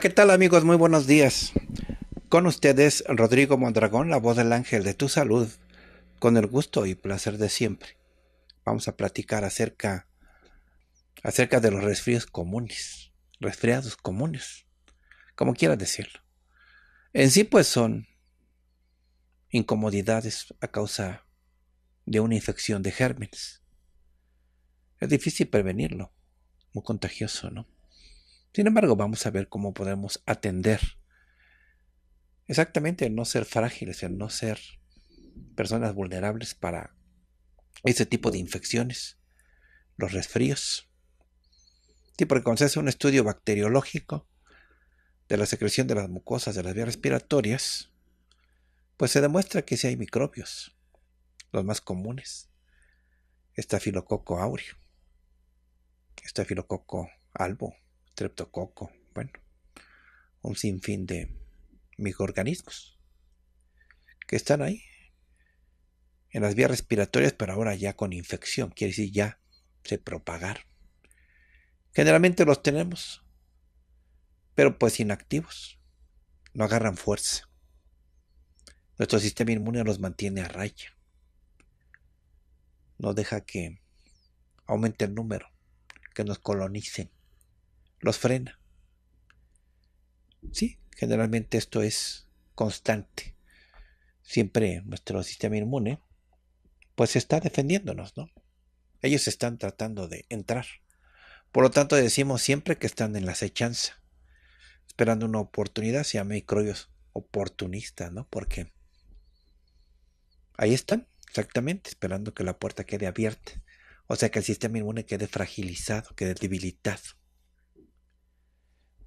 ¿qué tal amigos? Muy buenos días. Con ustedes Rodrigo Mondragón, la voz del ángel de tu salud, con el gusto y placer de siempre. Vamos a platicar acerca, acerca de los resfríos comunes, resfriados comunes, como quieras decirlo. En sí pues son incomodidades a causa de una infección de gérmenes. Es difícil prevenirlo, muy contagioso, ¿no? Sin embargo, vamos a ver cómo podemos atender exactamente el no ser frágiles, el no ser personas vulnerables para ese tipo de infecciones, los resfríos. Sí, porque cuando se hace un estudio bacteriológico de la secreción de las mucosas de las vías respiratorias, pues se demuestra que si hay microbios, los más comunes. Estafilococo aureo, estafilococo albo, treptococo, bueno, un sinfín de microorganismos que están ahí en las vías respiratorias, pero ahora ya con infección, quiere decir ya se propagaron. Generalmente los tenemos, pero pues inactivos, no agarran fuerza. Nuestro sistema inmune los mantiene a raya, no deja que aumente el número, que nos colonicen los frena. Sí, generalmente esto es constante. Siempre nuestro sistema inmune pues está defendiéndonos, ¿no? Ellos están tratando de entrar. Por lo tanto, decimos siempre que están en la acechanza, esperando una oportunidad, se llama microbios oportunistas, ¿no? Porque ahí están, exactamente, esperando que la puerta quede abierta. O sea, que el sistema inmune quede fragilizado, quede debilitado.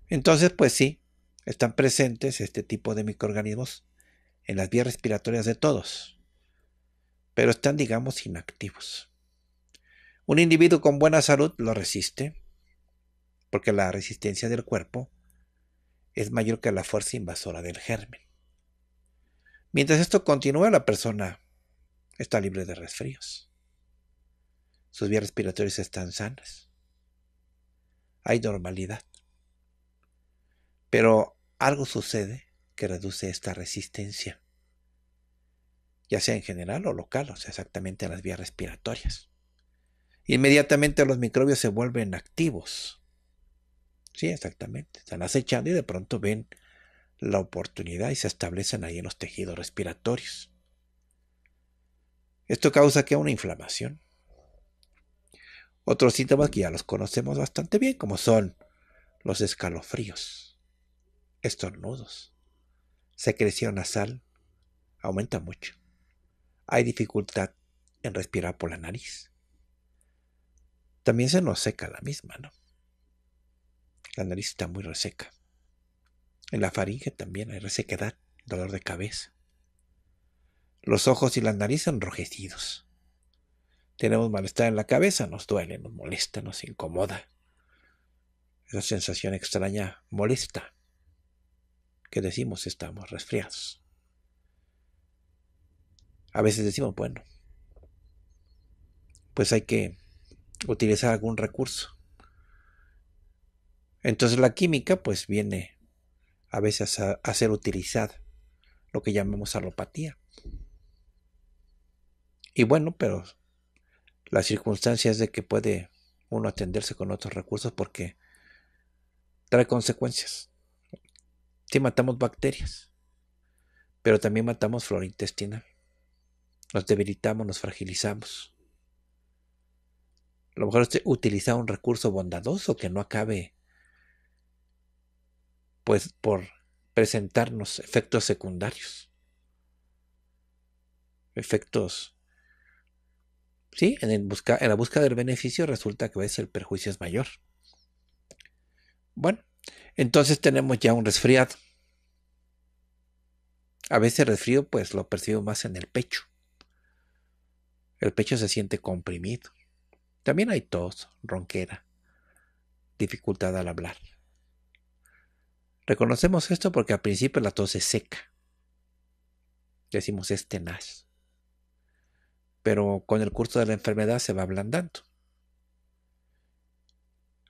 Entonces, pues sí, están presentes este tipo de microorganismos en las vías respiratorias de todos, pero están, digamos, inactivos. Un individuo con buena salud lo resiste, porque la resistencia del cuerpo es mayor que la fuerza invasora del germen. Mientras esto continúa, la persona está libre de resfríos. Sus vías respiratorias están sanas. Hay normalidad. Pero algo sucede que reduce esta resistencia, ya sea en general o local, o sea, exactamente en las vías respiratorias. Inmediatamente los microbios se vuelven activos. Sí, exactamente. Están acechando y de pronto ven la oportunidad y se establecen ahí en los tejidos respiratorios. Esto causa que una inflamación. Otros síntomas que ya los conocemos bastante bien, como son los escalofríos estornudos, secreción nasal, aumenta mucho. Hay dificultad en respirar por la nariz. También se nos seca la misma, ¿no? La nariz está muy reseca. En la faringe también hay resequedad, dolor de cabeza. Los ojos y la nariz enrojecidos. Tenemos malestar en la cabeza, nos duele, nos molesta, nos incomoda. Esa sensación extraña molesta que decimos estamos resfriados. A veces decimos, bueno, pues hay que utilizar algún recurso. Entonces la química pues viene a veces a, ser utilizada, lo que llamamos alopatía. Y bueno, pero las circunstancias de que puede uno atenderse con otros recursos porque trae consecuencias. Sí, matamos bacterias, pero también matamos flora intestinal. Nos debilitamos, nos fragilizamos. A lo mejor usted utiliza un recurso bondadoso que no acabe, pues, por presentarnos efectos secundarios. Efectos ¿Sí? En, busca, en, la búsqueda del beneficio resulta que a veces el perjuicio es mayor. Bueno, entonces tenemos ya un resfriado. A veces el resfrío pues lo percibo más en el pecho. El pecho se siente comprimido. También hay tos, ronquera, dificultad al hablar. Reconocemos esto porque al principio la tos es seca. Decimos es tenaz. Pero con el curso de la enfermedad se va ablandando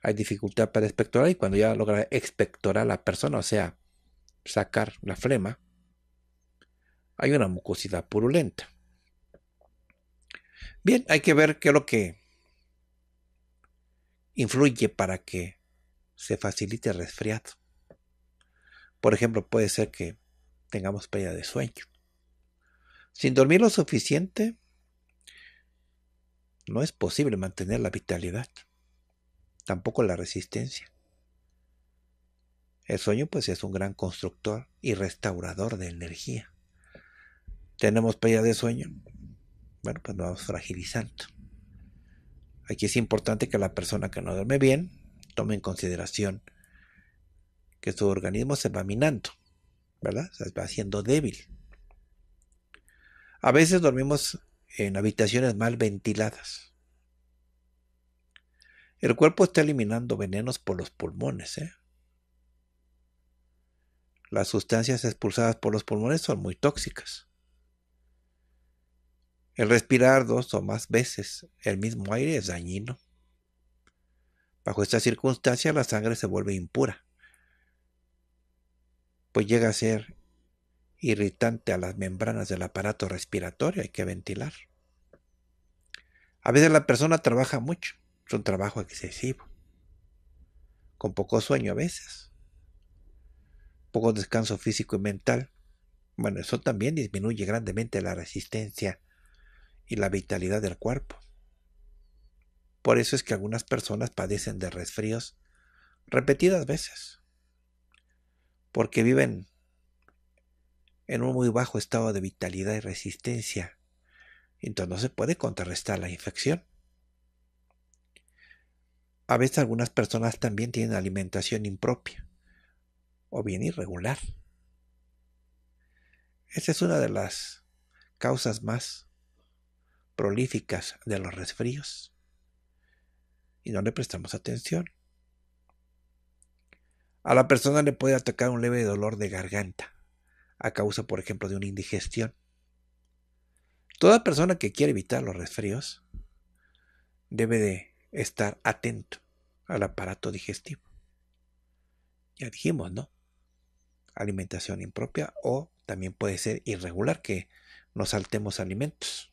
hay dificultad para expectorar y cuando ya logra expectorar a la persona, o sea, sacar la flema, hay una mucosidad purulenta. Bien, hay que ver qué es lo que influye para que se facilite el resfriado. Por ejemplo, puede ser que tengamos pérdida de sueño. Sin dormir lo suficiente, no es posible mantener la vitalidad tampoco la resistencia. El sueño pues es un gran constructor y restaurador de energía. Tenemos pérdida de sueño, bueno pues nos vamos fragilizando. Aquí es importante que la persona que no duerme bien tome en consideración que su organismo se va minando, ¿verdad? Se va haciendo débil. A veces dormimos en habitaciones mal ventiladas. El cuerpo está eliminando venenos por los pulmones. ¿eh? Las sustancias expulsadas por los pulmones son muy tóxicas. El respirar dos o más veces el mismo aire es dañino. Bajo esta circunstancia la sangre se vuelve impura, pues llega a ser irritante a las membranas del aparato respiratorio, hay que ventilar. A veces la persona trabaja mucho es un trabajo excesivo, con poco sueño a veces, poco descanso físico y mental. Bueno, eso también disminuye grandemente la resistencia y la vitalidad del cuerpo. Por eso es que algunas personas padecen de resfríos repetidas veces, porque viven en un muy bajo estado de vitalidad y resistencia. Entonces no se puede contrarrestar la infección a veces algunas personas también tienen alimentación impropia o bien irregular. Esa es una de las causas más prolíficas de los resfríos y no le prestamos atención. A la persona le puede atacar un leve dolor de garganta a causa, por ejemplo, de una indigestión. Toda persona que quiere evitar los resfríos debe de estar atento al aparato digestivo. Ya dijimos, ¿no? Alimentación impropia o también puede ser irregular, que nos saltemos alimentos.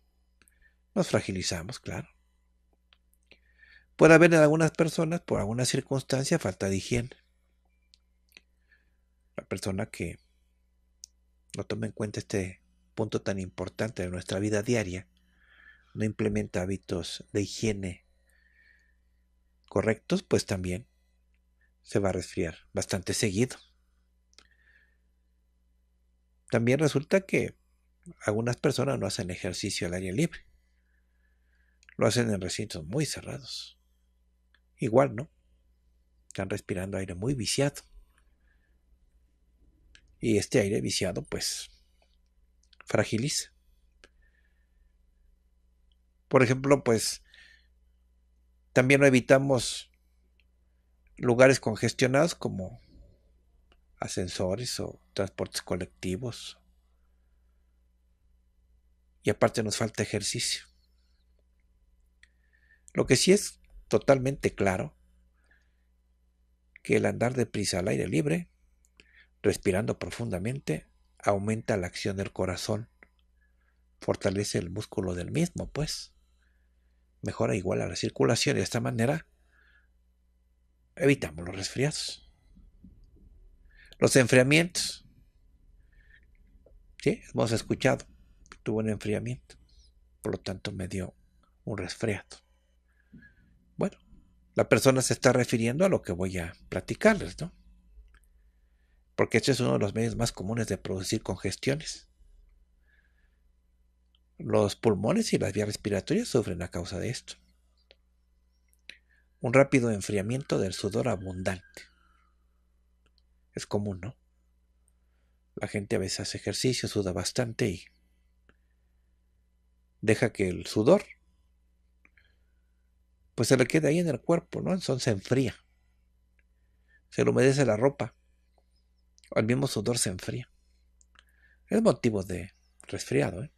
Nos fragilizamos, claro. Puede haber en algunas personas, por alguna circunstancia, falta de higiene. La persona que no toma en cuenta este punto tan importante de nuestra vida diaria, no implementa hábitos de higiene correctos, pues también se va a resfriar bastante seguido. También resulta que algunas personas no hacen ejercicio al aire libre. Lo hacen en recintos muy cerrados. Igual, ¿no? Están respirando aire muy viciado. Y este aire viciado, pues, fragiliza. Por ejemplo, pues, también no evitamos lugares congestionados como ascensores o transportes colectivos. Y aparte nos falta ejercicio. Lo que sí es totalmente claro, que el andar deprisa al aire libre, respirando profundamente, aumenta la acción del corazón, fortalece el músculo del mismo, pues mejora igual a la circulación y de esta manera evitamos los resfriados. Los enfriamientos. Sí, hemos escuchado tuvo un enfriamiento, por lo tanto me dio un resfriado. Bueno, la persona se está refiriendo a lo que voy a platicarles, ¿no? Porque este es uno de los medios más comunes de producir congestiones. Los pulmones y las vías respiratorias sufren a causa de esto. Un rápido enfriamiento del sudor abundante. Es común, ¿no? La gente a veces hace ejercicio, suda bastante y deja que el sudor pues se le quede ahí en el cuerpo, ¿no? Entonces se enfría. Se le humedece la ropa. El mismo sudor se enfría. Es motivo de resfriado, ¿eh?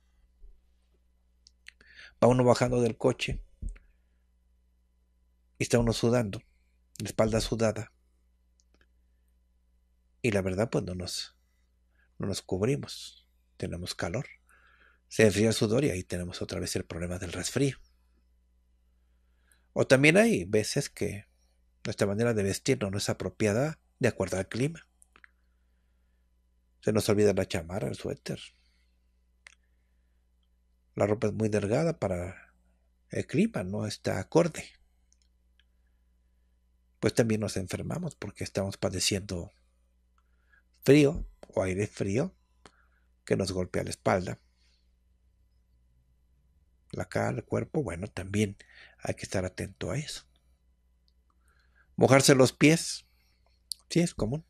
Va uno bajando del coche y está uno sudando, la espalda sudada. Y la verdad, pues no nos, no nos cubrimos. Tenemos calor. Se enfría el sudor y ahí tenemos otra vez el problema del resfrío. O también hay veces que nuestra manera de vestirnos no es apropiada de acuerdo al clima. Se nos olvida la chamarra, el suéter, la ropa es muy delgada para el clima, no está acorde. Pues también nos enfermamos porque estamos padeciendo frío o aire frío que nos golpea la espalda. La cara, el cuerpo, bueno, también hay que estar atento a eso. Mojarse los pies, sí es común.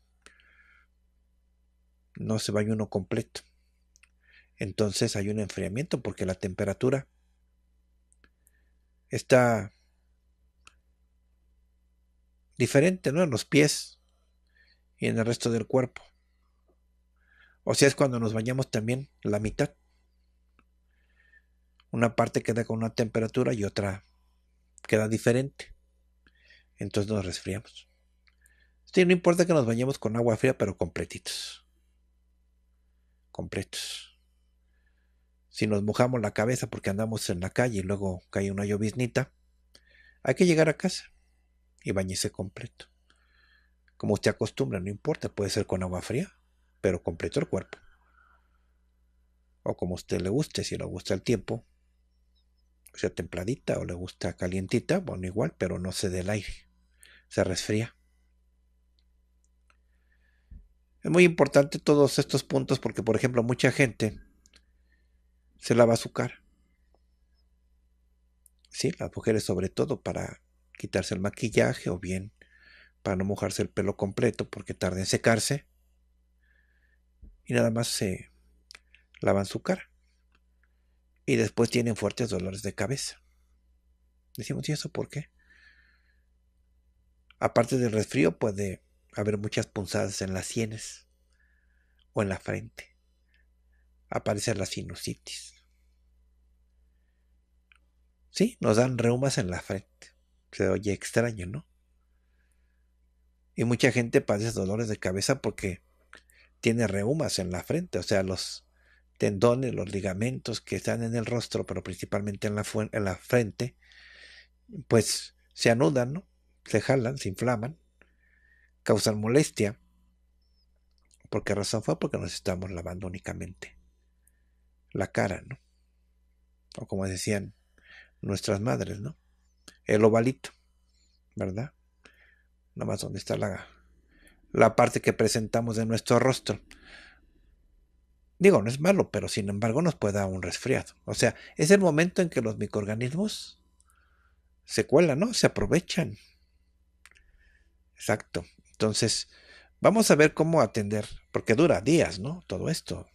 No se baña uno completo entonces hay un enfriamiento porque la temperatura está diferente, ¿no? En los pies y en el resto del cuerpo. O sea, es cuando nos bañamos también la mitad. Una parte queda con una temperatura y otra queda diferente. Entonces nos resfriamos. Sí, no importa que nos bañemos con agua fría, pero completitos. Completos si nos mojamos la cabeza porque andamos en la calle y luego cae una lloviznita, hay que llegar a casa y bañarse completo. Como usted acostumbra, no importa, puede ser con agua fría, pero completo el cuerpo. O como usted le guste, si le gusta el tiempo, pues sea templadita o le gusta calientita, bueno, igual, pero no se dé el aire, se resfría. Es muy importante todos estos puntos porque, por ejemplo, mucha gente se lava su cara. Sí, las mujeres sobre todo para quitarse el maquillaje o bien para no mojarse el pelo completo porque tarda en secarse. Y nada más se lavan su cara. Y después tienen fuertes dolores de cabeza. Decimos, eso porque Aparte del resfrío puede haber muchas punzadas en las sienes o en la frente. Aparece la sinusitis. Sí, nos dan reumas en la frente. Se oye extraño, ¿no? Y mucha gente padece dolores de cabeza porque tiene reumas en la frente, o sea, los tendones, los ligamentos que están en el rostro, pero principalmente en la, en la frente, pues se anudan, ¿no? Se jalan, se inflaman, causan molestia. ¿Por qué razón fue? Porque nos estamos lavando únicamente la cara, ¿no? O como decían, nuestras madres, ¿no? El ovalito, ¿verdad? Nada más donde está la, la parte que presentamos de nuestro rostro. Digo, no es malo, pero sin embargo nos puede dar un resfriado. O sea, es el momento en que los microorganismos se cuelan, ¿no? Se aprovechan. Exacto. Entonces, vamos a ver cómo atender, porque dura días, ¿no? Todo esto.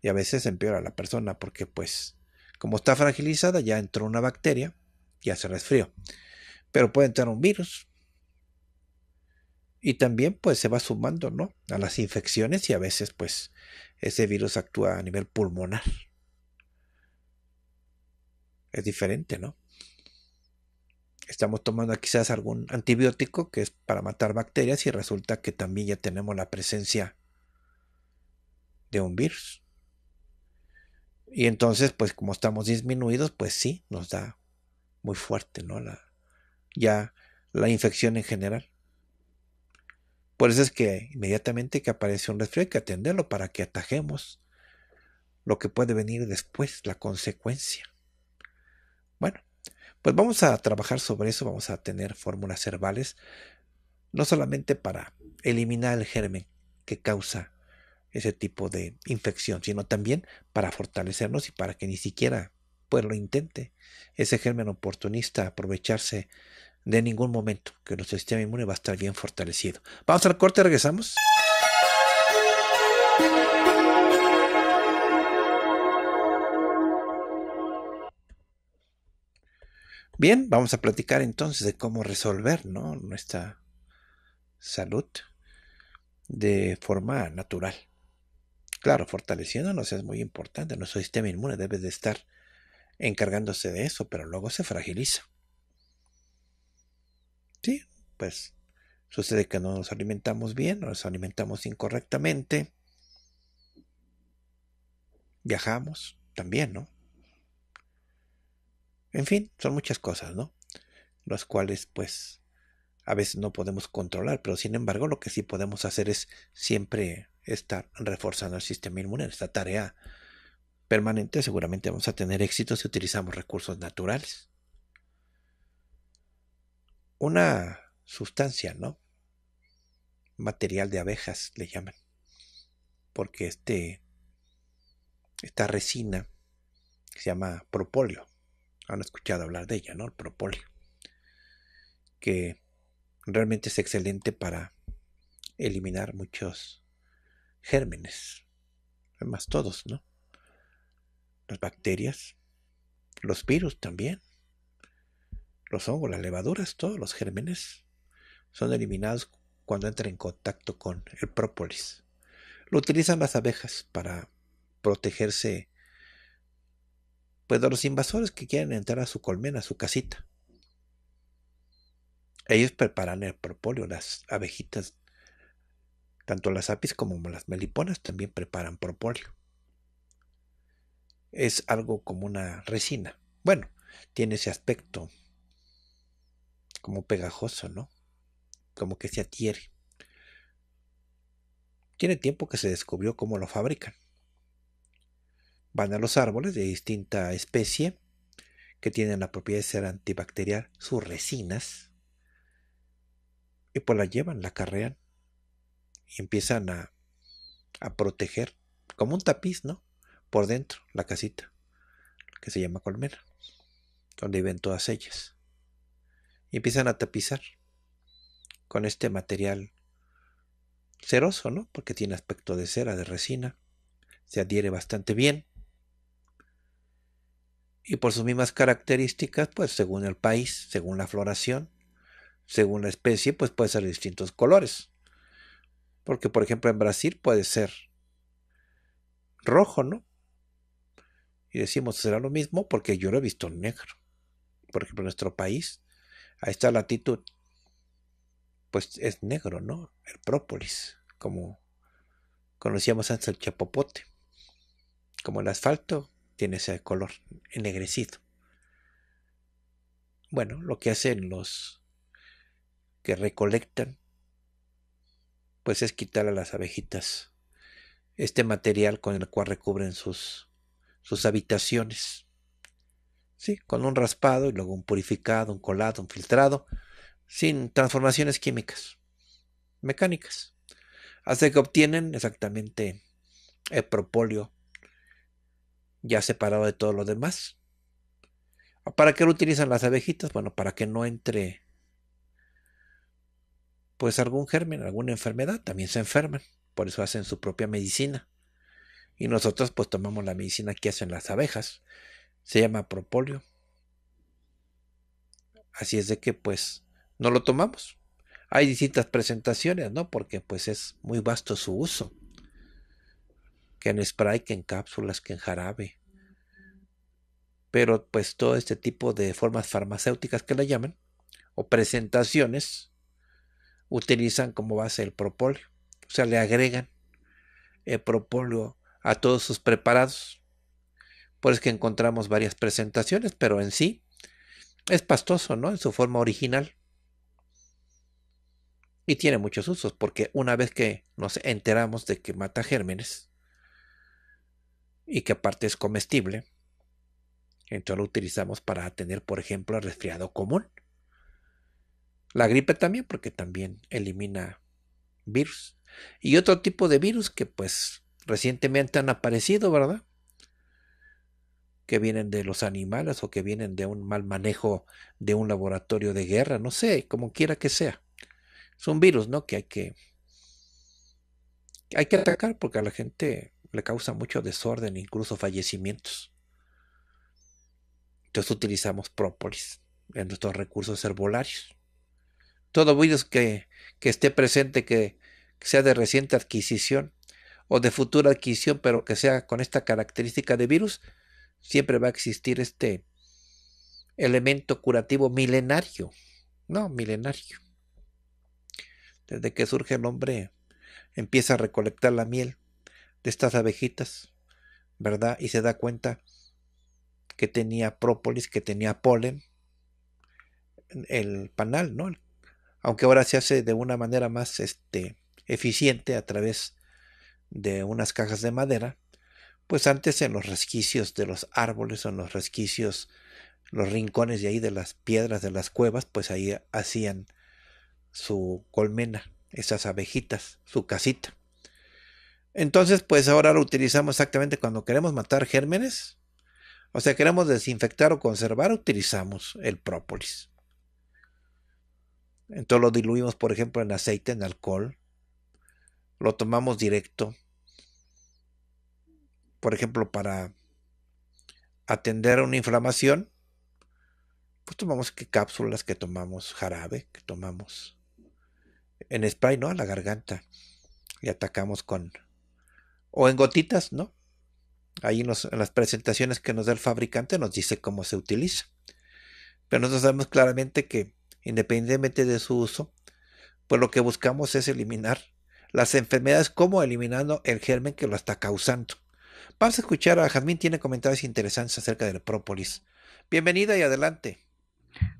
Y a veces empeora la persona porque pues como está fragilizada, ya entró una bacteria, ya se resfrió. Pero puede entrar un virus. Y también pues se va sumando, ¿no? A las infecciones y a veces pues ese virus actúa a nivel pulmonar. Es diferente, ¿no? Estamos tomando quizás algún antibiótico que es para matar bacterias y resulta que también ya tenemos la presencia de un virus. Y entonces, pues como estamos disminuidos, pues sí, nos da muy fuerte, ¿no? La, ya la infección en general. Por eso es que inmediatamente que aparece un resfriado hay que atenderlo para que atajemos lo que puede venir después, la consecuencia. Bueno, pues vamos a trabajar sobre eso, vamos a tener fórmulas herbales, no solamente para eliminar el germen que causa ese tipo de infección, sino también para fortalecernos y para que ni siquiera pues lo intente ese germen oportunista aprovecharse de ningún momento, que nuestro sistema inmune va a estar bien fortalecido. Vamos al corte, regresamos. Bien, vamos a platicar entonces de cómo resolver nuestra salud de forma natural. Claro, fortaleciéndonos es muy importante. Nuestro sistema inmune debe de estar encargándose de eso, pero luego se fragiliza. Sí, pues sucede que no nos alimentamos bien, nos alimentamos incorrectamente. Viajamos también, ¿no? En fin, son muchas cosas, ¿no? Las cuales pues a veces no podemos controlar, pero sin embargo lo que sí podemos hacer es siempre estar reforzando el sistema inmune. Esta tarea permanente seguramente vamos a tener éxito si utilizamos recursos naturales. Una sustancia, ¿no? Material de abejas le llaman. Porque este, esta resina se llama propóleo. Han escuchado hablar de ella, ¿no? El propóleo. Que realmente es excelente para eliminar muchos gérmenes, además todos, ¿no? Las bacterias, los virus también, los hongos, las levaduras, todos los gérmenes son eliminados cuando entran en contacto con el própolis. Lo utilizan las abejas para protegerse pues, de los invasores que quieren entrar a su colmena, a su casita. Ellos preparan el propóleo, las abejitas tanto las apis como las meliponas también preparan propóleo. Es algo como una resina. Bueno, tiene ese aspecto como pegajoso, ¿no? Como que se adhiere. Tiene tiempo que se descubrió cómo lo fabrican. Van a los árboles de distinta especie que tienen la propiedad de ser antibacterial, sus resinas, y pues la llevan, la carrean empiezan a, proteger, como un tapiz, ¿no? Por dentro, la casita, que se llama colmena, donde viven todas ellas. Y empiezan a tapizar con este material ceroso, ¿no? Porque tiene aspecto de cera, de resina, se adhiere bastante bien. Y por sus mismas características, pues según el país, según la floración, según la especie, pues puede ser de distintos colores. Porque, por ejemplo, en Brasil puede ser rojo, ¿no? Y decimos, será lo mismo porque yo lo he visto negro. Por ejemplo, en nuestro país, a esta latitud, pues es negro, ¿no? El própolis, como conocíamos antes el chapopote. Como el asfalto tiene ese color ennegrecido. Bueno, lo que hacen los que recolectan pues es quitar a las abejitas este material con el cual recubren sus, sus habitaciones. Sí, con un raspado y luego un purificado, un colado, un filtrado, sin transformaciones químicas, mecánicas, hasta que obtienen exactamente el propóleo ya separado de todo lo demás. ¿Para qué lo utilizan las abejitas? Bueno, para que no entre pues algún germen, alguna enfermedad, también se enferman. Por eso hacen su propia medicina. Y nosotros pues tomamos la medicina que hacen las abejas. Se llama propóleo. Así es de que pues no lo tomamos. Hay distintas presentaciones, ¿no? Porque pues es muy vasto su uso. Que en spray, que en cápsulas, que en jarabe. Pero pues todo este tipo de formas farmacéuticas que la llaman, o presentaciones, utilizan como base el propóleo. O sea, le agregan el propóleo a todos sus preparados. Por eso que encontramos varias presentaciones, pero en sí es pastoso, ¿no? En su forma original. Y tiene muchos usos, porque una vez que nos enteramos de que mata gérmenes y que aparte es comestible, entonces lo utilizamos para tener, por ejemplo, el resfriado común. La gripe también, porque también elimina virus. Y otro tipo de virus que pues recientemente han aparecido, ¿verdad? Que vienen de los animales o que vienen de un mal manejo de un laboratorio de guerra, no sé, como quiera que sea. Es un virus, ¿no? Que hay que hay que atacar porque a la gente le causa mucho desorden, incluso fallecimientos. Entonces utilizamos própolis en nuestros recursos herbolarios todo virus que, esté presente, que, que sea de reciente adquisición o de futura adquisición, pero que sea con esta característica de virus, siempre va a existir este elemento curativo milenario, no milenario. Desde que surge el hombre, empieza a recolectar la miel de estas abejitas, ¿verdad? Y se da cuenta que tenía própolis, que tenía polen, el panal, ¿no? aunque ahora se hace de una manera más este, eficiente a través de unas cajas de madera, pues antes en los resquicios de los árboles o en los resquicios, los rincones de ahí de las piedras de las cuevas, pues ahí hacían su colmena, esas abejitas, su casita. Entonces, pues ahora lo utilizamos exactamente cuando queremos matar gérmenes, o sea, queremos desinfectar o conservar, utilizamos el própolis. Entonces lo diluimos, por ejemplo, en aceite, en alcohol. Lo tomamos directo. Por ejemplo, para atender a una inflamación, pues tomamos que cápsulas, que tomamos jarabe, que tomamos en spray, ¿no? A la garganta. Y atacamos con... O en gotitas, ¿no? Ahí en las presentaciones que nos da el fabricante nos dice cómo se utiliza. Pero nosotros sabemos claramente que independientemente de su uso, pues lo que buscamos es eliminar las enfermedades como eliminando el germen que lo está causando. Vamos a escuchar a Jazmín, tiene comentarios interesantes acerca del própolis. Bienvenida y adelante.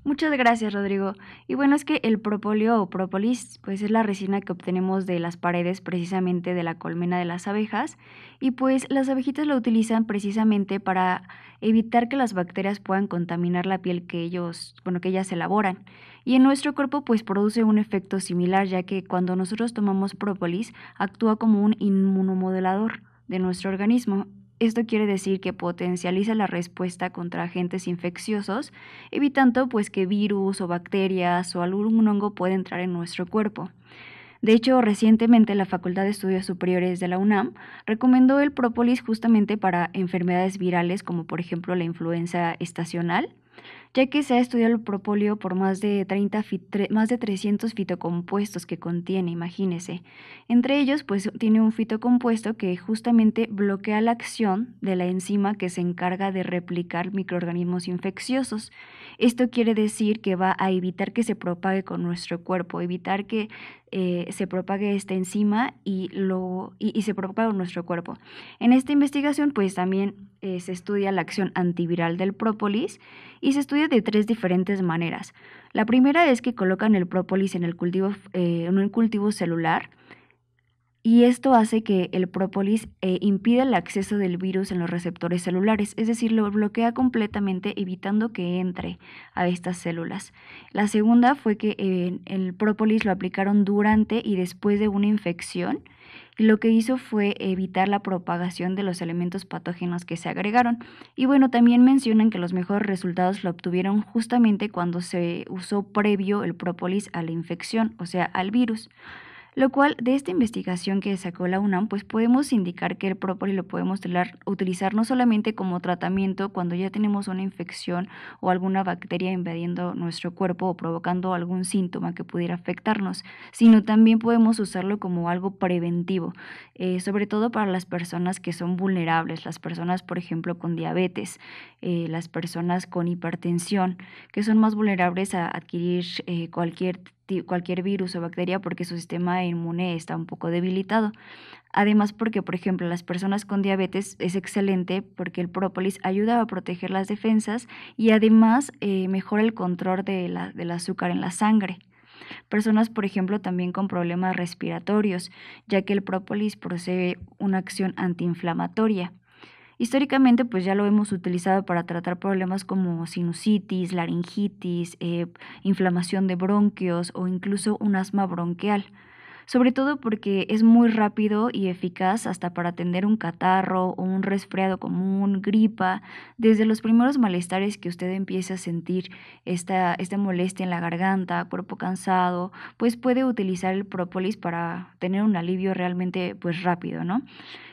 Muchas gracias, Rodrigo. Y bueno, es que el propóleo o propolis pues es la resina que obtenemos de las paredes precisamente de la colmena de las abejas. Y pues las abejitas lo utilizan precisamente para evitar que las bacterias puedan contaminar la piel que ellos, bueno, que ellas elaboran. Y en nuestro cuerpo pues produce un efecto similar ya que cuando nosotros tomamos própolis actúa como un inmunomodelador de nuestro organismo. Esto quiere decir que potencializa la respuesta contra agentes infecciosos, evitando pues que virus o bacterias o algún hongo pueda entrar en nuestro cuerpo. De hecho, recientemente la Facultad de Estudios Superiores de la UNAM recomendó el própolis justamente para enfermedades virales como por ejemplo la influenza estacional ya que se ha estudiado el propóleo por más de, 30 más de 300 fitocompuestos que contiene, imagínese. Entre ellos, pues tiene un fitocompuesto que justamente bloquea la acción de la enzima que se encarga de replicar microorganismos infecciosos. Esto quiere decir que va a evitar que se propague con nuestro cuerpo, evitar que eh, se propague esta enzima y, y, se propague con nuestro cuerpo. En esta investigación, pues también eh, se estudia la acción antiviral del própolis y se estudia de tres diferentes maneras. La primera es que colocan el própolis en, el cultivo, eh, en un cultivo celular y esto hace que el própolis eh, impida el acceso del virus en los receptores celulares, es decir, lo bloquea completamente evitando que entre a estas células. La segunda fue que eh, el própolis lo aplicaron durante y después de una infección lo que hizo fue evitar la propagación de los elementos patógenos que se agregaron. Y bueno, también mencionan que los mejores resultados lo obtuvieron justamente cuando se usó previo el própolis a la infección, o sea, al virus lo cual de esta investigación que sacó la UNAM, pues podemos indicar que el própolis lo podemos utilizar no solamente como tratamiento cuando ya tenemos una infección o alguna bacteria invadiendo nuestro cuerpo o provocando algún síntoma que pudiera afectarnos, sino también podemos usarlo como algo preventivo, eh, sobre todo para las personas que son vulnerables, las personas, por ejemplo, con diabetes, eh, las personas con hipertensión, que son más vulnerables a adquirir eh, cualquier cualquier virus o bacteria porque su sistema inmune está un poco debilitado. Además porque, por ejemplo, las personas con diabetes es excelente porque el própolis ayuda a proteger las defensas y además eh, mejora el control del azúcar en la sangre. Personas, por ejemplo, también con problemas respiratorios, ya que el própolis posee una acción antiinflamatoria Históricamente, pues ya lo hemos utilizado para tratar problemas como sinusitis, laringitis, eh, inflamación de bronquios o incluso un asma bronquial sobre todo porque es muy rápido y eficaz hasta para atender un catarro o un resfriado común, gripa, desde los primeros malestares que usted empiece a sentir esta, esta molestia en la garganta, cuerpo cansado, pues puede utilizar el própolis para tener un alivio realmente pues rápido, ¿no?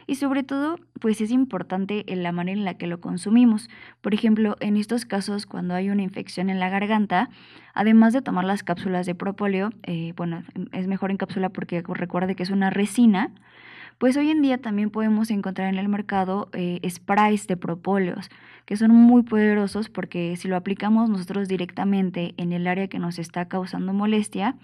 y sobre todo pues es importante en la manera en la que lo consumimos. Por ejemplo, en estos casos cuando hay una infección en la garganta, además de tomar las cápsulas de propóleo, eh, bueno, es mejor en cápsula porque recuerde que es una resina, pues hoy en día también podemos encontrar en el mercado eh, sprays de propóleos, que son muy poderosos porque si lo aplicamos nosotros directamente en el área que nos está causando molestia,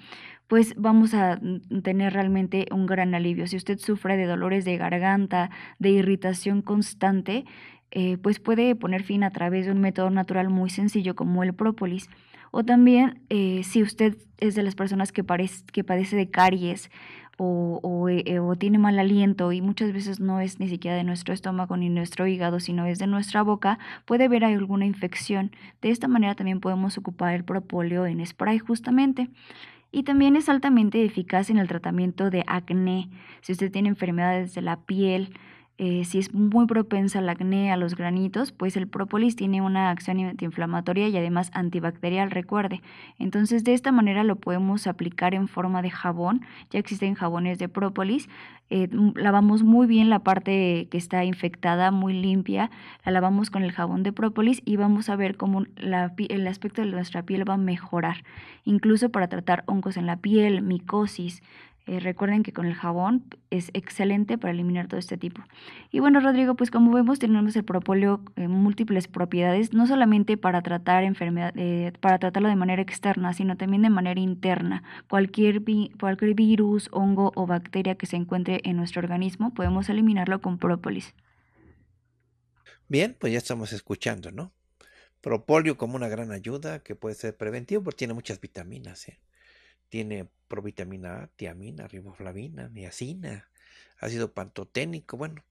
pues vamos a tener realmente un gran alivio. Si usted sufre de dolores de garganta, de irritación constante, eh, pues puede poner fin a través de un método natural muy sencillo como el própolis. O también eh, si usted es de las personas que, que padece de caries o, eh, o, tiene mal aliento y muchas veces no es ni siquiera de nuestro estómago ni nuestro hígado, sino es de nuestra boca, puede haber alguna infección. De esta manera también podemos ocupar el propóleo en spray justamente y también es altamente eficaz en el tratamiento de acné. Si usted tiene enfermedades de la piel, eh, si es muy propensa al acné, a los granitos, pues el própolis tiene una acción antiinflamatoria y además antibacterial, recuerde. Entonces de esta manera lo podemos aplicar en forma de jabón, ya existen jabones de própolis, eh, lavamos muy bien la parte que está infectada, muy limpia, la lavamos con el jabón de própolis y vamos a ver cómo el aspecto de nuestra piel va a mejorar, incluso para tratar hongos en la piel, micosis, eh, recuerden que con el jabón es excelente para eliminar todo este tipo. Y bueno, Rodrigo, pues como vemos tenemos el propóleo en múltiples propiedades, no solamente para tratar enfermedad, eh, para tratarlo de manera externa, sino también de manera interna. Cualquier, virus, hongo o bacteria que se encuentre en nuestro organismo podemos eliminarlo con propolis. Bien, pues ya estamos escuchando, ¿no? Propóleo como una gran ayuda que puede ser preventivo porque tiene muchas vitaminas. ¿eh? tiene provitamina A, tiamina, riboflavina, niacina, ácido pantoténico, bueno,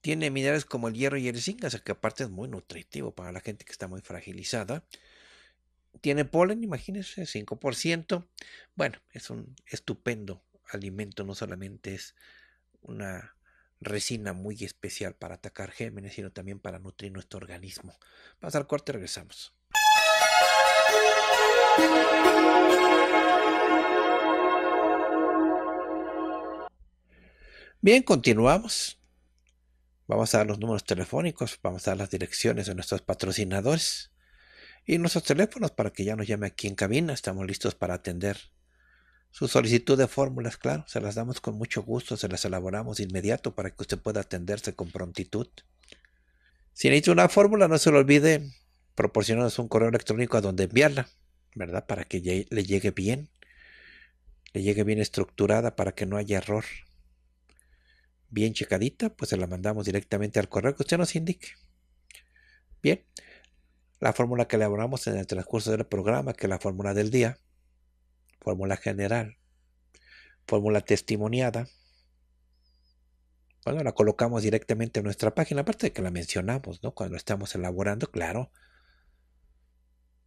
tiene minerales como el hierro y el zinc, o que aparte es muy nutritivo para la gente que está muy fragilizada. Tiene polen, imagínense, 5%. Bueno, es un estupendo alimento, no solamente es una resina muy especial para atacar gérmenes, sino también para nutrir nuestro organismo. Vamos al corte, regresamos. Bien, continuamos. Vamos a dar los números telefónicos, vamos a dar las direcciones de nuestros patrocinadores y nuestros teléfonos para que ya nos llame aquí en cabina. Estamos listos para atender su solicitud de fórmulas, claro. Se las damos con mucho gusto, se las elaboramos de inmediato para que usted pueda atenderse con prontitud. Si necesita una fórmula, no se lo olvide proporcionarnos un correo electrónico a donde enviarla, ¿verdad? Para que le llegue bien, le llegue bien estructurada para que no haya error bien checadita, pues se la mandamos directamente al correo que usted nos indique. Bien, la fórmula que elaboramos en el transcurso del programa, que es la fórmula del día, fórmula general, fórmula testimoniada, bueno, la colocamos directamente en nuestra página, aparte de que la mencionamos, ¿no? Cuando estamos elaborando, claro.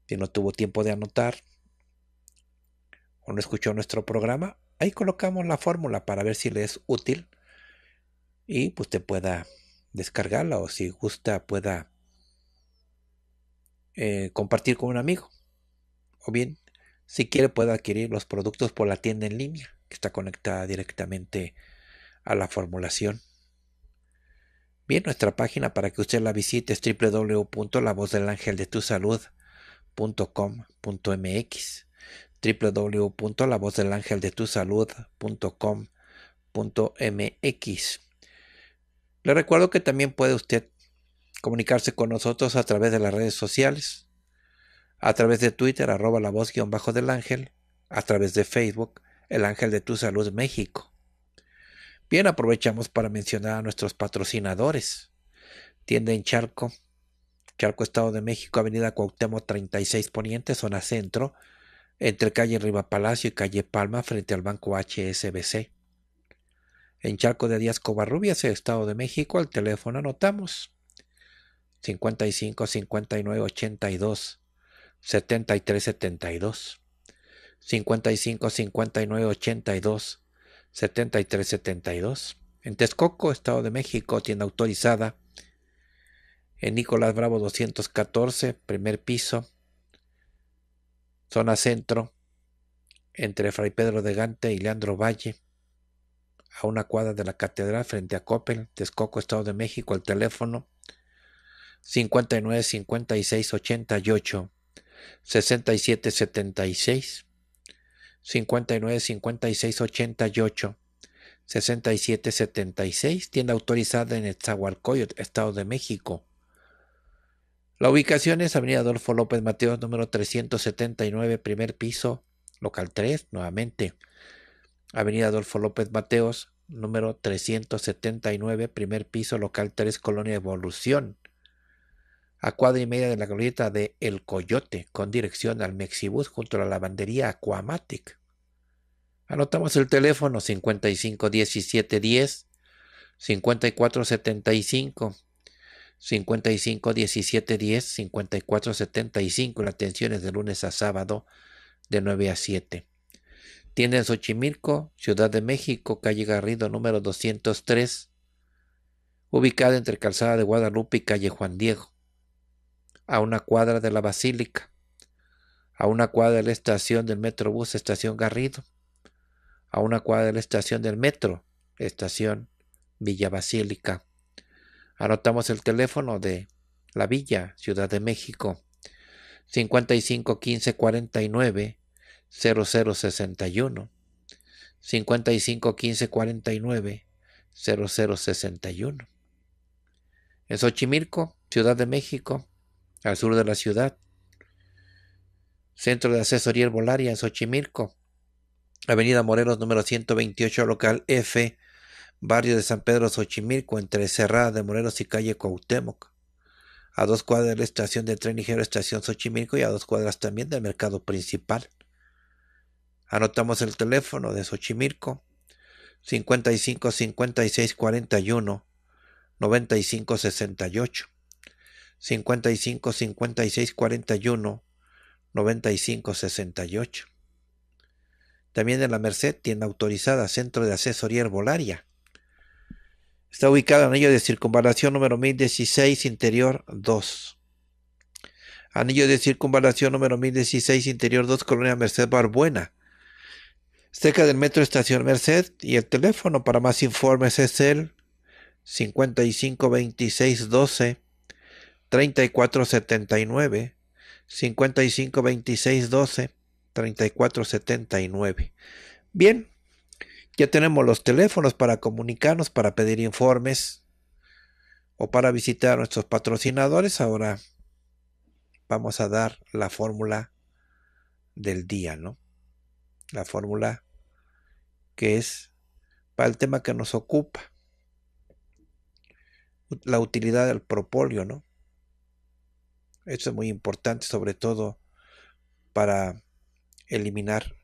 Si no tuvo tiempo de anotar o no escuchó nuestro programa, ahí colocamos la fórmula para ver si le es útil y usted pues, pueda descargarla o si gusta pueda eh, compartir con un amigo. O bien, si quiere puede adquirir los productos por la tienda en línea que está conectada directamente a la formulación. Bien, nuestra página para que usted la visite es www.lavozdelangeldetusalud.com.mx www.lavozdelangeldetusalud.com.mx le recuerdo que también puede usted comunicarse con nosotros a través de las redes sociales, a través de Twitter, arroba la voz guión bajo del ángel, a través de Facebook, el ángel de tu salud México. Bien, aprovechamos para mencionar a nuestros patrocinadores. Tienda en Charco, Charco Estado de México, Avenida Cuauhtémoc 36 Poniente, zona centro, entre calle Riva Palacio y calle Palma, frente al banco HSBC. En Charco de Díaz Covarrubias, Estado de México, al teléfono anotamos 55 59 82 73 72. 55 59 82 73 72. En Texcoco, Estado de México, tienda autorizada. En Nicolás Bravo 214, primer piso, zona centro, entre Fray Pedro de Gante y Leandro Valle a una cuadra de la catedral frente a Coppel, Texcoco, Estado de México, al teléfono 59 56 88 67 76 59 56 88 67 76 tienda autorizada en Etzahualcoyot, Estado de México. La ubicación es Avenida Adolfo López Mateos, número 379, primer piso, local 3, nuevamente. Avenida Adolfo López Mateos, número 379, primer piso, local 3, Colonia Evolución, a cuadra y media de la glorieta de El Coyote, con dirección al Mexibus junto a la lavandería Aquamatic. Anotamos el teléfono 551710-5475, 10 5475 75 10 La atención es de lunes a sábado de 9 a 7. Tiene en Xochimilco, Ciudad de México, calle Garrido número 203, ubicada entre Calzada de Guadalupe y calle Juan Diego, a una cuadra de la Basílica, a una cuadra de la estación del Metrobús, estación Garrido, a una cuadra de la estación del Metro, estación Villa Basílica. Anotamos el teléfono de la Villa, Ciudad de México, 55 15 49 0061 55 15 49 0061. En Xochimilco, Ciudad de México, al sur de la ciudad. Centro de Asesoría Herbolaria en Xochimilco. Avenida Morelos número 128, local F, barrio de San Pedro Xochimilco, entre Cerrada de Morelos y calle Cuauhtémoc. A dos cuadras de la estación de tren ligero Estación Xochimilco y a dos cuadras también del mercado principal. Anotamos el teléfono de Xochimirco 55 56 41 95 68 55 56 41 95 68. También en la Merced, tiene autorizada, Centro de Asesoría Herbolaria. Está ubicado en anillo de circunvalación número 1016, interior 2. Anillo de circunvalación número 1016, interior 2, Colonia Merced Barbuena cerca del metro Estación Merced y el teléfono para más informes es el 26 12 34 79 Bien, ya tenemos los teléfonos para comunicarnos, para pedir informes o para visitar a nuestros patrocinadores. Ahora vamos a dar la fórmula del día, ¿no? La fórmula que es para el tema que nos ocupa. La utilidad del propóleo, ¿no? Esto es muy importante, sobre todo para eliminar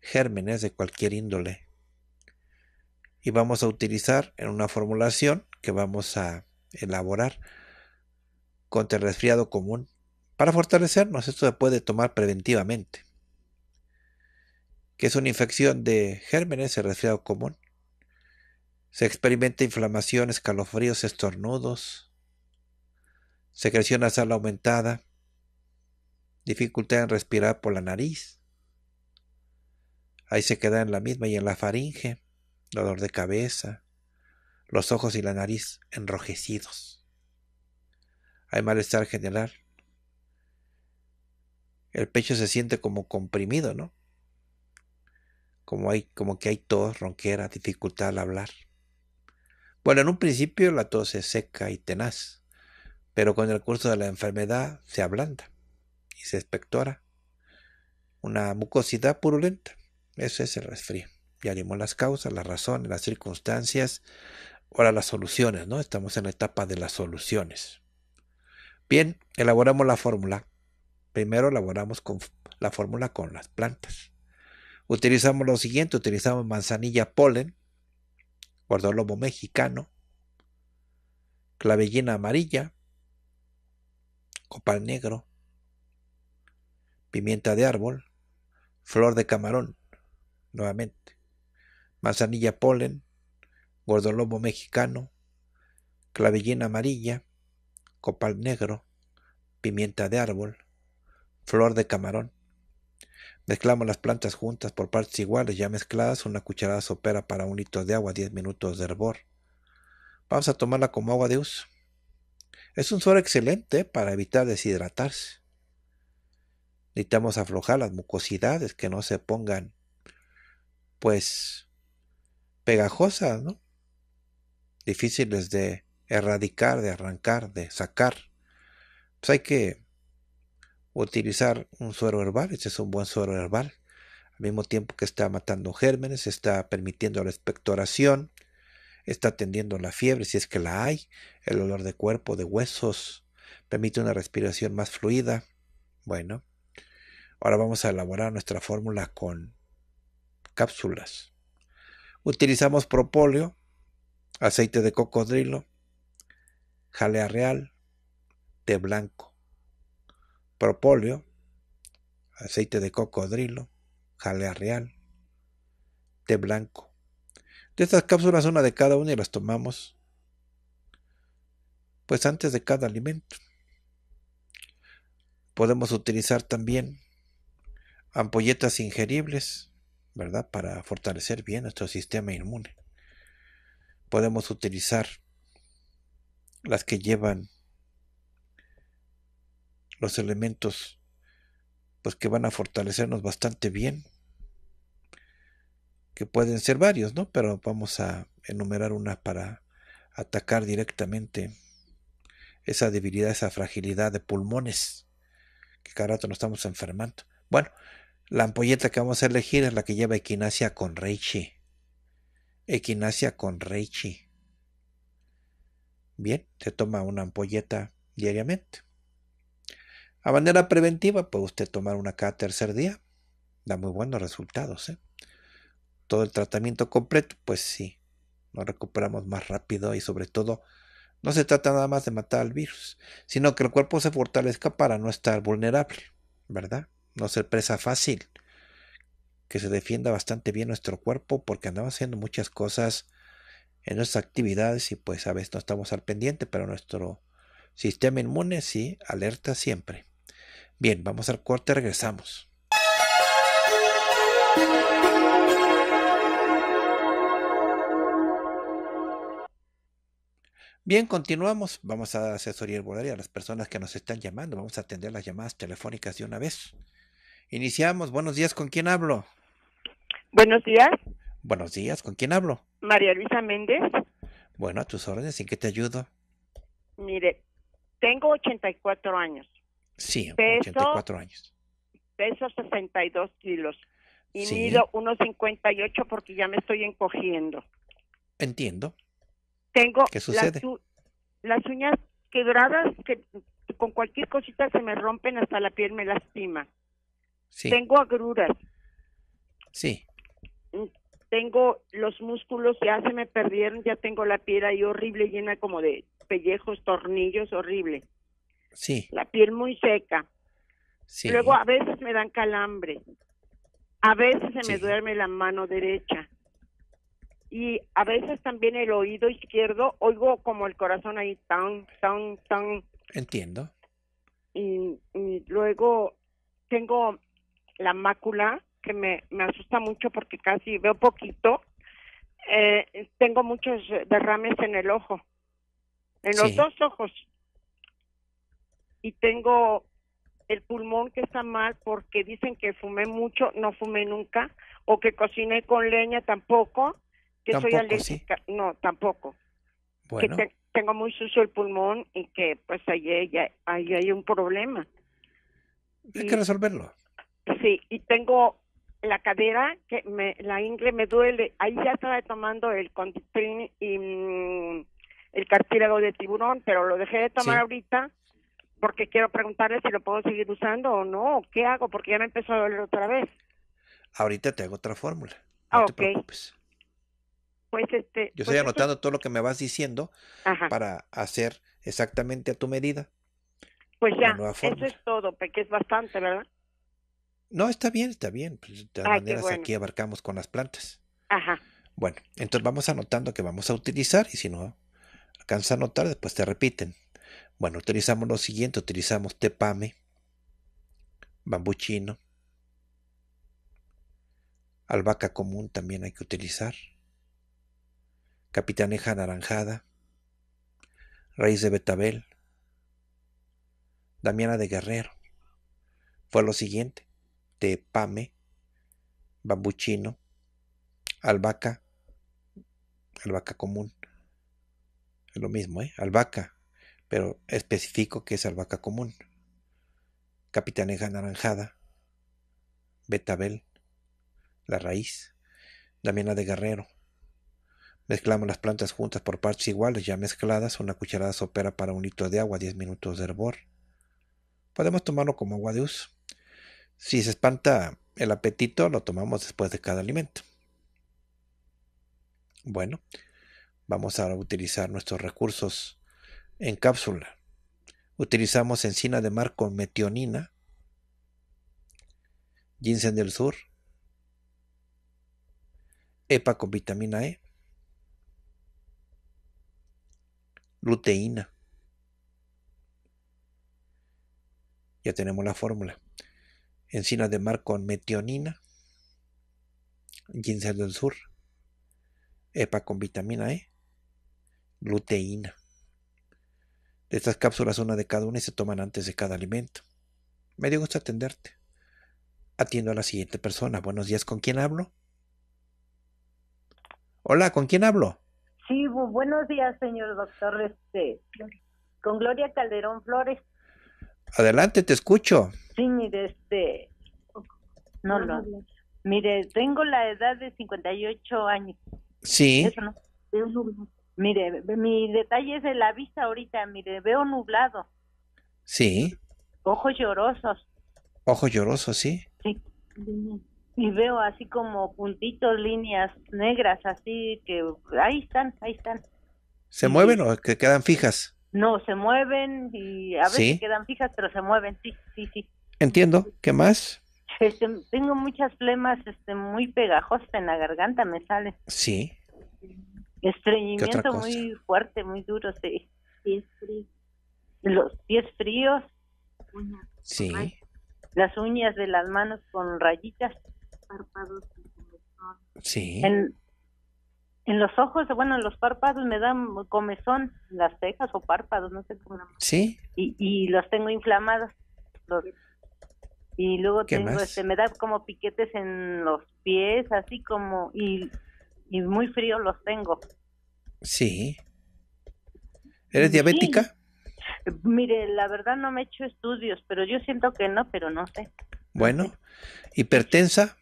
gérmenes de cualquier índole. Y vamos a utilizar en una formulación que vamos a elaborar contra el resfriado común. Para fortalecernos, esto se puede tomar preventivamente que es una infección de gérmenes, el resfriado común. Se experimenta inflamación, escalofríos, estornudos, secreción nasal aumentada, dificultad en respirar por la nariz. Ahí se queda en la misma y en la faringe, dolor de cabeza, los ojos y la nariz enrojecidos. Hay malestar general. El pecho se siente como comprimido, ¿no? como, hay, como que hay tos, ronquera, dificultad al hablar. Bueno, en un principio la tos es seca y tenaz, pero con el curso de la enfermedad se ablanda y se expectora. Una mucosidad purulenta. Eso es el resfrío. Ya dimos las causas, las razones, las circunstancias, ahora las soluciones, ¿no? Estamos en la etapa de las soluciones. Bien, elaboramos la fórmula. Primero elaboramos la fórmula con las plantas. Utilizamos lo siguiente, utilizamos manzanilla polen, gordolobo mexicano, clavellina amarilla, copal negro, pimienta de árbol, flor de camarón, nuevamente, manzanilla polen, gordolobo mexicano, clavellina amarilla, copal negro, pimienta de árbol, flor de camarón. Mezclamos las plantas juntas por partes iguales, ya mezcladas, una cucharada sopera para un litro de agua, 10 minutos de hervor. Vamos a tomarla como agua de uso. Es un suero excelente para evitar deshidratarse. Necesitamos aflojar las mucosidades que no se pongan, pues, pegajosas, ¿no? Difíciles de erradicar, de arrancar, de sacar. Pues hay que utilizar un suero herbal, este es un buen suero herbal, al mismo tiempo que está matando gérmenes, está permitiendo la expectoración, está atendiendo la fiebre si es que la hay, el olor de cuerpo, de huesos, permite una respiración más fluida. Bueno, ahora vamos a elaborar nuestra fórmula con cápsulas. Utilizamos propóleo, aceite de cocodrilo, jalea real, té blanco propóleo, aceite de cocodrilo, jalea real, té blanco. De estas cápsulas, una de cada una y las tomamos pues antes de cada alimento. Podemos utilizar también ampolletas ingeribles, ¿verdad? Para fortalecer bien nuestro sistema inmune. Podemos utilizar las que llevan los elementos pues que van a fortalecernos bastante bien, que pueden ser varios, ¿no? Pero vamos a enumerar una para atacar directamente esa debilidad, esa fragilidad de pulmones, que cada rato nos estamos enfermando. Bueno, la ampolleta que vamos a elegir es la que lleva equinacia con reichi. Equinacia con reichi. Bien, se toma una ampolleta diariamente. A manera preventiva, puede usted tomar una cada tercer día. Da muy buenos resultados. ¿eh? Todo el tratamiento completo, pues sí, nos recuperamos más rápido y sobre todo no se trata nada más de matar al virus, sino que el cuerpo se fortalezca para no estar vulnerable, ¿verdad? No ser presa fácil, que se defienda bastante bien nuestro cuerpo porque andamos haciendo muchas cosas en nuestras actividades y pues a veces no estamos al pendiente, pero nuestro sistema inmune sí alerta siempre. Bien, vamos al corte, regresamos. Bien, continuamos. Vamos a asesoría volaria a las personas que nos están llamando. Vamos a atender las llamadas telefónicas de una vez. Iniciamos. Buenos días, ¿con quién hablo? Buenos días. Buenos días, ¿con quién hablo? María Luisa Méndez. Bueno, a tus órdenes, ¿en qué te ayudo? Mire, tengo 84 años. Sí, peso, 84 años. Peso 62 kilos y cincuenta y 1,58 porque ya me estoy encogiendo. Entiendo. Tengo ¿Qué sucede? Las, uñas quebradas que con cualquier cosita se me rompen hasta la piel me lastima. Sí. Tengo agruras. Sí. Mm, tengo los músculos, ya se me perdieron, ya tengo la piel ahí horrible, llena como de pellejos, tornillos, horrible. La piel muy seca. Sí. Luego a veces me dan calambre. A veces se me duerme la mano derecha. Y a veces también el oído izquierdo oigo como el corazón ahí tan, tan, tan. Entiendo. Y, luego tengo la mácula que me, asusta mucho porque casi veo poquito. Eh, tengo muchos derrames en el ojo, en los dos ojos y tengo el pulmón que está mal porque dicen que fumé mucho, no fumé nunca, o que cociné con leña tampoco, que soy alérgica, no, tampoco. Que tengo muy sucio el pulmón y que pues ahí, hay un problema. Hay que resolverlo. Sí, y tengo la cadera, que me, la ingle me duele, ahí ya estaba tomando el y mm, el cartílago de tiburón, pero lo dejé de tomar ahorita porque quiero preguntarle si lo puedo seguir usando o no, qué hago, porque ya me empezó a doler otra vez. Ahorita te hago otra fórmula. No ah, te preocupes. Pues este, Yo pues estoy anotando todo lo que me vas diciendo para hacer exactamente a tu medida. Pues ya, eso es todo, porque es bastante, ¿verdad? No, está bien, está bien. Pues, de todas maneras, aquí abarcamos con las plantas. Ajá. Bueno, entonces vamos anotando que vamos a utilizar y si no alcanza a anotar, después te repiten. Bueno, utilizamos lo siguiente, utilizamos tepame, bambú chino, albahaca común también hay que utilizar, capitaneja anaranjada, raíz de betabel, damiana de guerrero. Fue lo siguiente, tepame, bambú chino, albahaca, albahaca común, es lo mismo, ¿eh? albahaca, pero especifico que es albahaca común, capitaneja anaranjada, betabel, la raíz, también la de guerrero. Mezclamos las plantas juntas por partes iguales, ya mezcladas, una cucharada sopera para un litro de agua, 10 minutos de hervor. Podemos tomarlo como agua de uso. Si se espanta el apetito, lo tomamos después de cada alimento. Bueno, vamos a utilizar nuestros recursos en cápsula. Utilizamos encina de mar con metionina, ginseng del sur, EPA con vitamina E, luteína. Ya tenemos la fórmula. Encina de mar con metionina, ginseng del sur, EPA con vitamina E, luteína. Estas cápsulas, una de cada una, y se toman antes de cada alimento. Me dio gusto atenderte. Atiendo a la siguiente persona. Buenos días, ¿con quién hablo? Hola, ¿con quién hablo? Sí, buenos días, señor doctor. Este, con Gloria Calderón Flores. Adelante, te escucho. Sí, mire, este. No, lo Mire, tengo la edad de 58 años. Sí. Mire, mi detalle es de la vista ahorita, mire, veo nublado. Sí. Ojos llorosos. Ojos llorosos, sí. Sí. Y veo así como puntitos, líneas negras, así que ahí están, ahí están. ¿Se mueven o que quedan fijas? No, se mueven y a veces quedan fijas, pero se mueven, sí, sí, sí. Entiendo. ¿Qué más? Este, tengo muchas flemas este, muy pegajosas en la garganta, me sale Sí. Estreñimiento muy fuerte, muy duro, sí. Los pies fríos. las uñas de las manos con rayitas. Párpados. Sí. En, en los ojos, bueno, en los párpados me dan comezón, las cejas o párpados, no sé cómo. Sí. Y, y los tengo inflamados. y luego tengo, este, me da como piquetes en los pies, así como, y y muy frío los tengo. Sí. ¿Eres diabética? Mire, la verdad no me he hecho estudios, pero yo siento que no, pero no sé. Bueno, ¿hipertensa?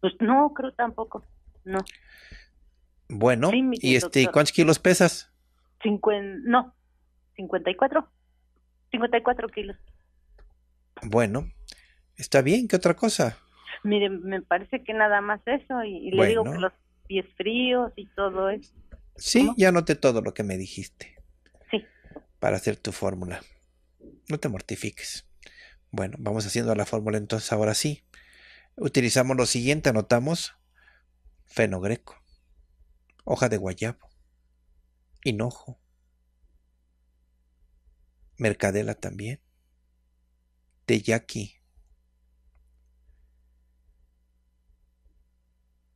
Pues no, creo tampoco, no. Bueno, ¿y este, cuántos kilos pesas? Cincuen, no, 54. 54 kilos. Bueno, está bien, ¿qué otra cosa? Mire, me parece que nada más eso y, le digo que los pies fríos y todo eso. Sí, ya anoté todo lo que me dijiste. Sí. Para hacer tu fórmula. No te mortifiques. Bueno, vamos haciendo la fórmula entonces ahora sí. Utilizamos lo siguiente, anotamos fenogreco, hoja de guayabo, hinojo, mercadela también, teyaki,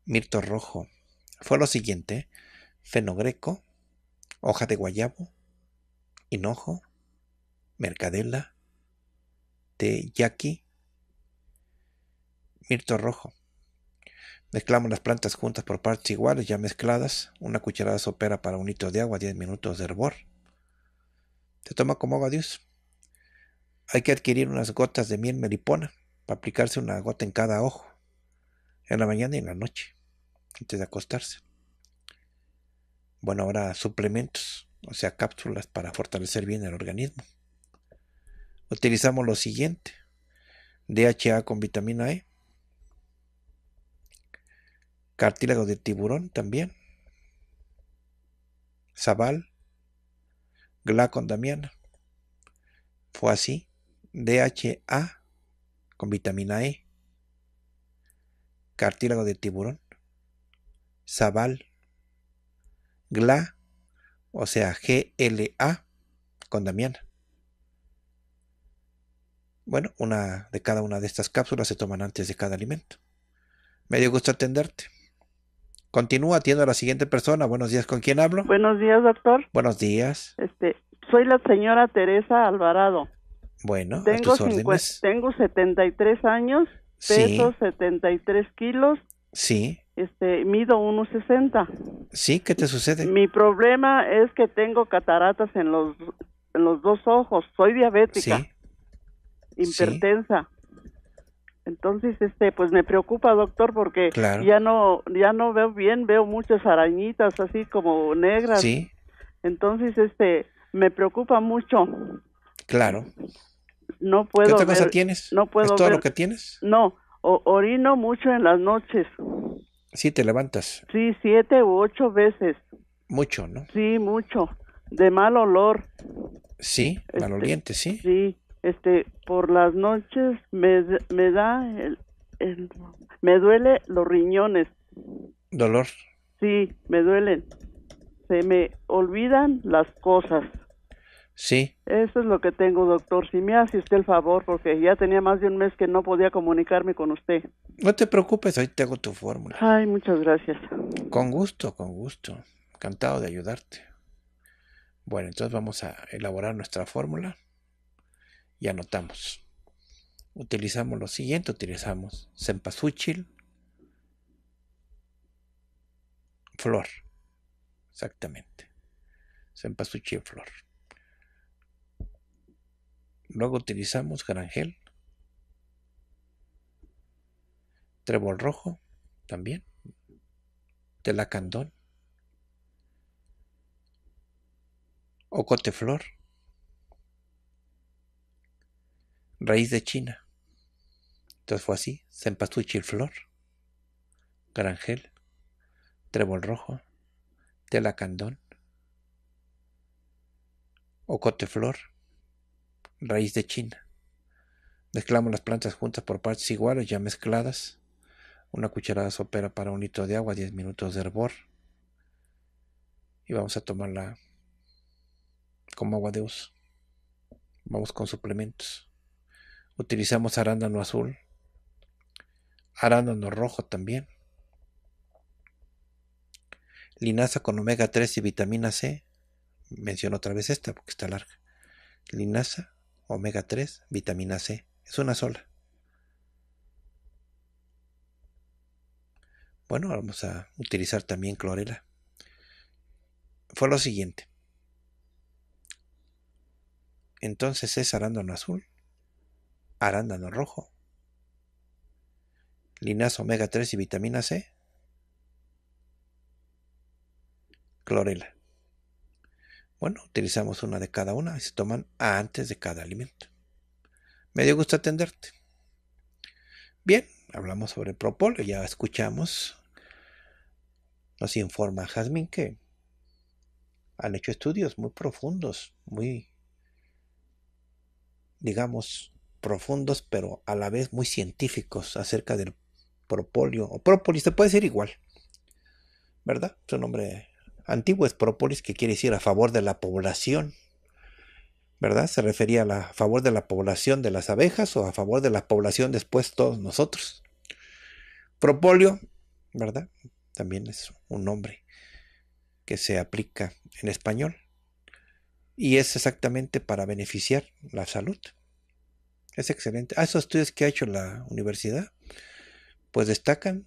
mirto rojo, fue lo siguiente: fenogreco, hoja de guayabo, hinojo, mercadela, te yaqui, mirto rojo. Mezclamos las plantas juntas por partes iguales, ya mezcladas. Una cucharada sopera para un litro de agua, 10 minutos de hervor. Se toma como agua Dios. Hay que adquirir unas gotas de miel melipona para aplicarse una gota en cada ojo, en la mañana y en la noche antes de acostarse. Bueno, ahora suplementos, o sea, cápsulas para fortalecer bien el organismo. Utilizamos lo siguiente. DHA con vitamina E. Cartílago de tiburón también. glacon damiana. Fue así. DHA con vitamina E. Cartílago de tiburón. Zabal, GLA, o sea, GLA, con Damiana. Bueno, una de cada una de estas cápsulas se toman antes de cada alimento. Me dio gusto atenderte. Continúa, atiendo a la siguiente persona. Buenos días, ¿con quién hablo? Buenos días, doctor. Buenos días. Este, soy la señora Teresa Alvarado. Bueno, tengo, tus órdenes. tengo 73 años, peso 73 kilos. Sí este, mido 1,60. Sí, ¿qué te sucede? Mi problema es que tengo cataratas en los, en los dos ojos. Soy diabética. Hipertensa. Entonces, este, pues me preocupa, doctor, porque ya no, ya no veo bien, veo muchas arañitas así como negras. Sí. Entonces, este, me preocupa mucho. Claro. No puedo. ¿Qué otra cosa tienes? No todo lo que tienes? No, orino mucho en las noches. Sí, te levantas. Sí, siete u ocho veces. Mucho, ¿no? Sí, mucho. De mal olor. Sí, mal maloliente, sí. Este, sí, este, por las noches me, me da, el, me duele los riñones. ¿Dolor? Sí, me duelen. Se me olvidan las cosas. Sí. Eso es lo que tengo, doctor. Si me hace usted el favor, porque ya tenía más de un mes que no podía comunicarme con usted. No te preocupes, hoy te hago tu fórmula. Ay, muchas gracias. Con gusto, con gusto. Encantado de ayudarte. Bueno, entonces vamos a elaborar nuestra fórmula y anotamos. Utilizamos lo siguiente, utilizamos cempasúchil, flor, exactamente. Cempasúchil, flor. Luego utilizamos granjel, trébol rojo también, telacandón, ocoteflor, raíz de China. Entonces fue así, cempasúchil-flor, granjel, trébol rojo, telacandón, ocoteflor, raíz de China. Mezclamos las plantas juntas por partes iguales, ya mezcladas. Una cucharada sopera para un litro de agua, 10 minutos de hervor. Y vamos a tomarla como agua de uso. Vamos con suplementos. Utilizamos arándano azul, arándano rojo también. Linaza con omega 3 y vitamina C. Menciono otra vez esta porque está larga. Linaza omega 3, vitamina C. Es una sola. Bueno, vamos a utilizar también clorela. Fue lo siguiente. Entonces es arándano azul, arándano rojo, linaza omega 3 y vitamina C, clorela. Bueno, utilizamos una de cada una y se toman antes de cada alimento. Me dio gusto atenderte. Bien, hablamos sobre el propóleo, ya escuchamos. Nos informa Jazmín que han hecho estudios muy profundos, muy, digamos, profundos, pero a la vez muy científicos acerca del propóleo o propolis. se puede decir igual, ¿verdad? Su nombre Antiguo es propolis, que quiere decir a favor de la población. ¿Verdad? Se refería a, favor de la población de las abejas o a favor de la población después todos nosotros. Propolio, ¿verdad? También es un nombre que se aplica en español y es exactamente para beneficiar la salud. Es excelente. A ah, esos estudios que ha hecho la universidad, pues destacan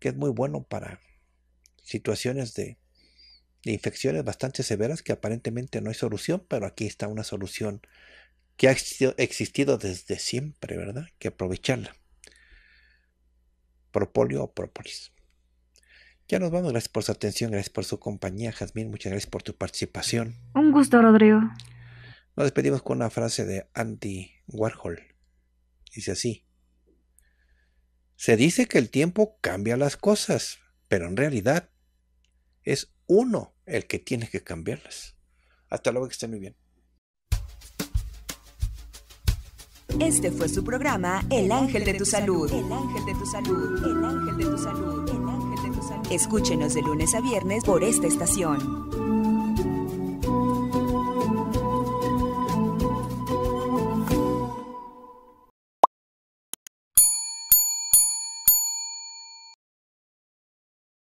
que es muy bueno para situaciones de de infecciones bastante severas que aparentemente no hay solución, pero aquí está una solución que ha existido desde siempre, ¿verdad? Que aprovecharla. Propolio o própolis. Ya nos vamos, gracias por su atención, gracias por su compañía, Jazmín, muchas gracias por tu participación. Un gusto, Rodrigo. Nos despedimos con una frase de Andy Warhol. Dice así. Se dice que el tiempo cambia las cosas, pero en realidad es uno el que tiene que cambiarlas. Hasta luego, que estén muy bien. Este fue su programa El Ángel de tu Salud. El Ángel de tu Salud. El Ángel de tu Salud. El Ángel de tu Salud. Escúchenos de lunes a viernes por esta estación.